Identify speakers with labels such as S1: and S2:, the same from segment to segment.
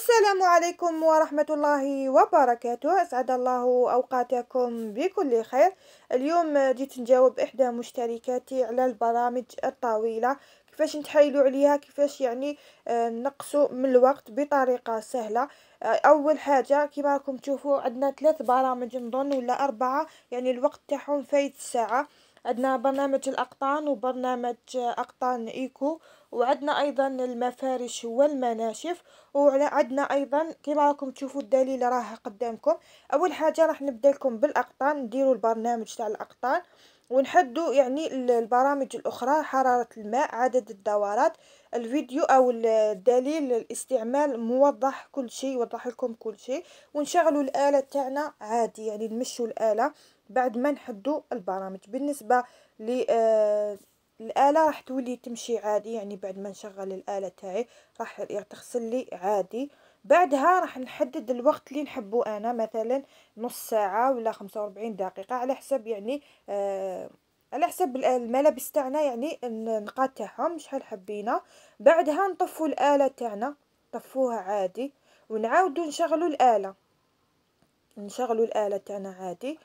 S1: السلام عليكم ورحمة الله وبركاته أسعد الله أوقاتكم بكل خير اليوم جيت نجاوب إحدى مشتركاتي على البرامج الطويلة كيفاش نتحيلوا عليها كيفاش يعني آه، نقصوا من الوقت بطريقة سهلة آه، اول حاجه كيما راكم تشوفوا عندنا ثلاث برامج نظن ولا اربعه يعني الوقت تاعهم فايت الساعه عندنا برنامج الأقطان وبرنامج أقطان إيكو وعندنا أيضا المفارش والمناشف وعندنا أيضا كما راكم تشوفوا الدليل راه قدامكم أول حاجة راح نبدا لكم بالأقطان نديروا البرنامج تاع الأقطان ونحدوا يعني البرامج الأخرى حرارة الماء عدد الدورات الفيديو او الدليل الاستعمال موضح كل شيء يوضح لكم كل شيء ونشغلوا الاله تاعنا عادي يعني نمشوا الاله بعد ما نحدوا البرامج بالنسبه ل آه، الاله راح تولي تمشي عادي يعني بعد ما نشغل الاله تاعي راح يعني تغسل لي عادي بعدها راح نحدد الوقت اللي نحبه انا مثلا نص ساعه ولا 45 دقيقه على حسب يعني آه على حسب الملابس تاعنا يعني النقاط تاعهم شحال حبينا بعدها نطفو الاله تاعنا طفوها عادي ونعاودو نشغلو الاله نشغلو الاله تاعنا عادي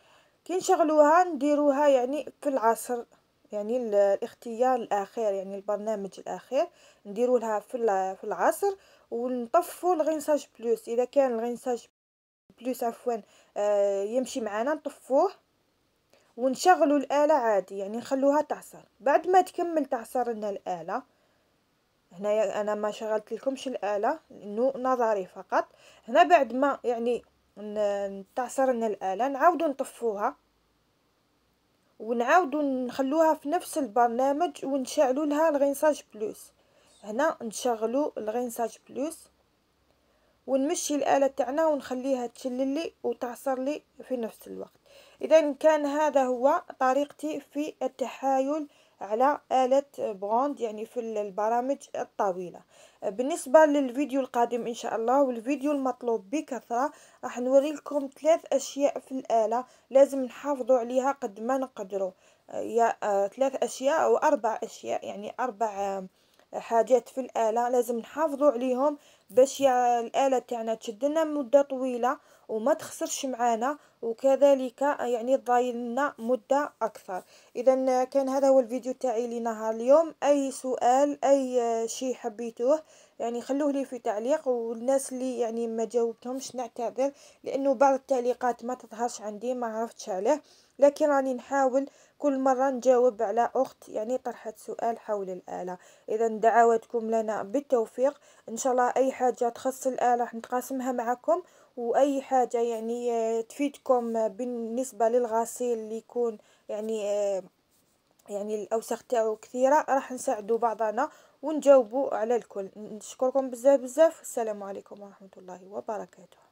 S1: كي نشغلوها نديروها يعني في العصر يعني الاختيار الاخير يعني البرنامج الاخير نديرو لها في في العصر ونطفو الغينساج بلوس اذا كان الغينساج بلوس عفوا آه، يمشي معانا نطفوه ونشغلوا الآلة عادي يعني نخلوها تعصر بعد ما تكمل تعصر لنا الآلة هنا أنا ما شغلت لكمش الآلة إنه نظري فقط هنا بعد ما يعني تعصر لنا الآلة نعاودو نطفوها ونعاودو نخلوها في نفس البرنامج ونشعلوا لها الغينساج بلوس هنا نشغلو الغينساج بلوس ونمشي الآلة تاعنا ونخليها تشل لي وتعصر لي في نفس الوقت إذا كان هذا هو طريقتي في التحايل على آلة بوند يعني في البرامج الطويلة بالنسبة للفيديو القادم إن شاء الله والفيديو المطلوب بكثرة راح نوري لكم ثلاث أشياء في الآلة لازم نحافظوا عليها قد ما نقدروا يا آه، ثلاث أشياء أو أربع أشياء يعني أربع آه، حاجات في الآلة لازم نحافظوا عليهم باش الآلة تاعنا تشد لنا مدة طويلة وما تخسرش معانا وكذلك آه، يعني تضايلنا لنا مدة أكثر إذا آه، كان هذا هو الفيديو تاعي لنهار اليوم أي سؤال أي آه، شيء حبيتوه يعني خلوه لي في تعليق والناس اللي يعني ما جاوبتهمش نعتذر لأنه بعض التعليقات ما تظهرش عندي ما عرفتش عليه لكن راني نحاول كل مرة نجاوب على أخت يعني طرحت سؤال حول الآلة إذا دعواتكم لنا بالتوفيق إن شاء الله أي حاجة حاجة تخص الآلة راح نتقاسمها معكم وأي حاجة يعني آه، تفيدكم بالنسبة للغسيل اللي يكون يعني آه، يعني الأوساخ تاعو كثيرة راح نساعدو بعضنا ونجاوبوا على الكل نشكركم بزاف بزاف والسلام عليكم ورحمة الله وبركاته